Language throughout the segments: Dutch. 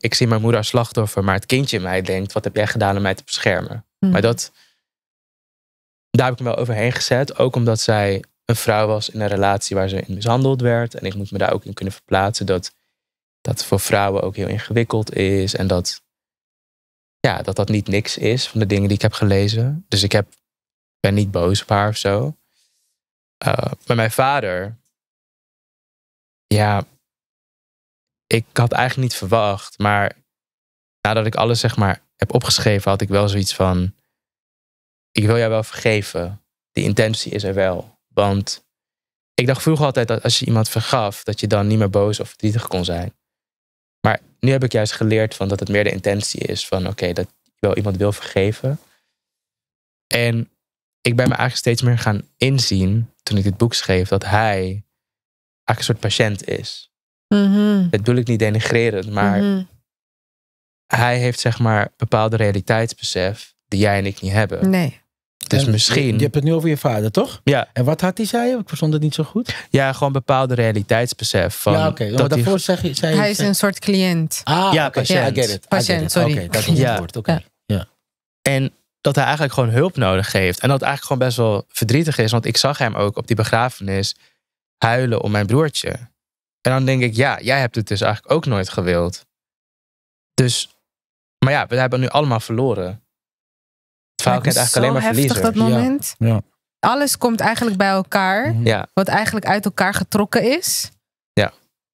ik zie mijn moeder als slachtoffer, maar het kindje in mij denkt: wat heb jij gedaan om mij te beschermen? Hmm. Maar dat, daar heb ik me wel overheen gezet. Ook omdat zij een vrouw was in een relatie waar ze in mishandeld werd. En ik moet me daar ook in kunnen verplaatsen dat dat voor vrouwen ook heel ingewikkeld is. En dat ja, dat, dat niet niks is van de dingen die ik heb gelezen. Dus ik heb, ben niet boos op haar of zo. Eh, maar mijn vader, ja, ik had eigenlijk niet verwacht, maar nadat ik alles zeg maar heb opgeschreven, had ik wel zoiets van: ik wil jou wel vergeven. Die intentie is er wel. Want ik dacht vroeger altijd dat als je iemand vergaf, dat je dan niet meer boos of verdrietig kon zijn. Maar nu heb ik juist geleerd van dat het meer de intentie is van oké, dat je wel iemand wil vergeven. En ik ben me eigenlijk steeds meer gaan inzien toen ik dit boek schreef dat hij eigenlijk een soort patiënt is. -hmm. Dat bedoel ik niet denigrerend, maar mhm. hij heeft zeg maar bepaalde realiteitsbesef die jij en ik niet hebben. Nee. Dus en misschien. Je hebt het nu over je vader, toch? Ja. En wat had hij, zei Ik verstond het niet zo goed. Ja, gewoon bepaalde realiteitsbesef. Van ja, oké. daarvoor zeg je, zei Hij is een soort cliënt. Ah, ja, patiënt. I get it. Patiënt, sorry. Oké, dat is het woord. Oké. ja. En dat hij eigenlijk gewoon hulp nodig heeft. En dat het eigenlijk gewoon best wel verdrietig is. Want ik zag hem ook op die begrafenis huilen om mijn broertje. En dan denk ik, ja, jij hebt het dus eigenlijk ook nooit gewild. Dus, maar ja, we hebben nu allemaal verloren. Het verhaal kent eigenlijk alleen maar verliezen. dat moment. Ja. ja. Alles komt eigenlijk bij elkaar. Mhm. Wat eigenlijk uit elkaar getrokken is. Ja.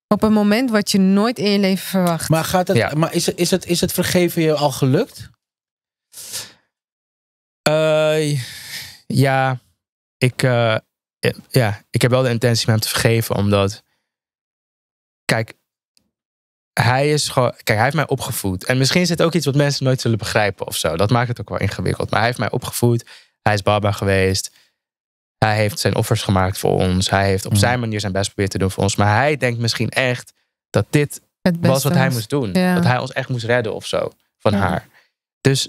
Op een moment wat je nooit in je leven verwacht. Maar, gaat het, maar is, het, is, het, is het vergeven je al gelukt? Eh, ja, ik, eh, ja, ik heb wel de intentie om hem te vergeven, omdat Kijk, hij is gewoon. Kijk, hij heeft mij opgevoed. En misschien is het ook iets wat mensen nooit zullen begrijpen of zo. Dat maakt het ook wel ingewikkeld. Maar hij heeft mij opgevoed. Hij is Baba geweest. Hij heeft zijn offers gemaakt voor ons. Hij heeft op mm. zijn manier zijn best geprobeerd te doen voor ons. Maar hij denkt misschien echt dat dit was wat hij moest doen. Dat hij ons echt moest redden of zo van haar. Dus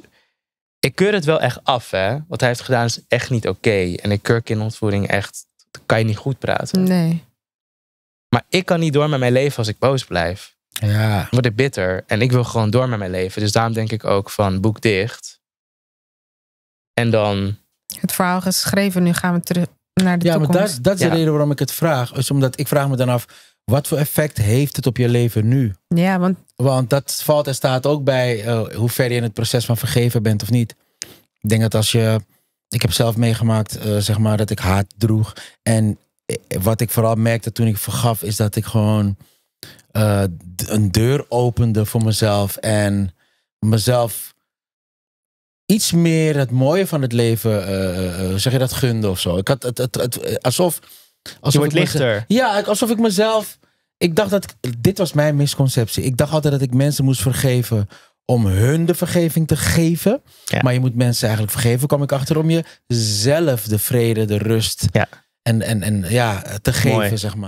ik keur het wel echt af, hè. Wat hij heeft gedaan is echt niet oké. En ik keur kindontvoering echt... kan je niet goed praten. Nee ik kan niet door met mijn leven als ik boos blijf. Ja. Word ik bitter. En ik wil gewoon door met mijn leven. Dus daarom denk ik ook van boek dicht. En dan. Het verhaal geschreven, nu gaan we terug naar de ja, toekomst. Ja, maar dat, dat is de reden waarom ik het vraag. Is omdat ik vraag me dan af. Wat voor effect heeft het op je leven nu? Ja, want. Want dat valt en staat ook bij uh, hoe ver je in het proces van vergeven bent of niet. Ik denk dat als je. Ik heb zelf meegemaakt, eh, zeg maar, dat ik haat droeg. En wat ik vooral merkte toen ik vergaf, is dat ik gewoon eh, een deur opende voor mezelf. En mezelf iets meer het mooie van het leven, eh, eh, zeg je dat, gunde of zo. Ik had het, alsof. alsof je wordt lichter. ja, alsof ik mezelf. Ik dacht dat. dit was mijn misconceptie. Ik dacht altijd dat ik mensen moest vergeven om hun de vergeving te geven. Maar je moet mensen eigenlijk vergeven, kwam ik achter, om jezelf de vrede, de rust. Ja en, en, en ja, te geven, zeg maar.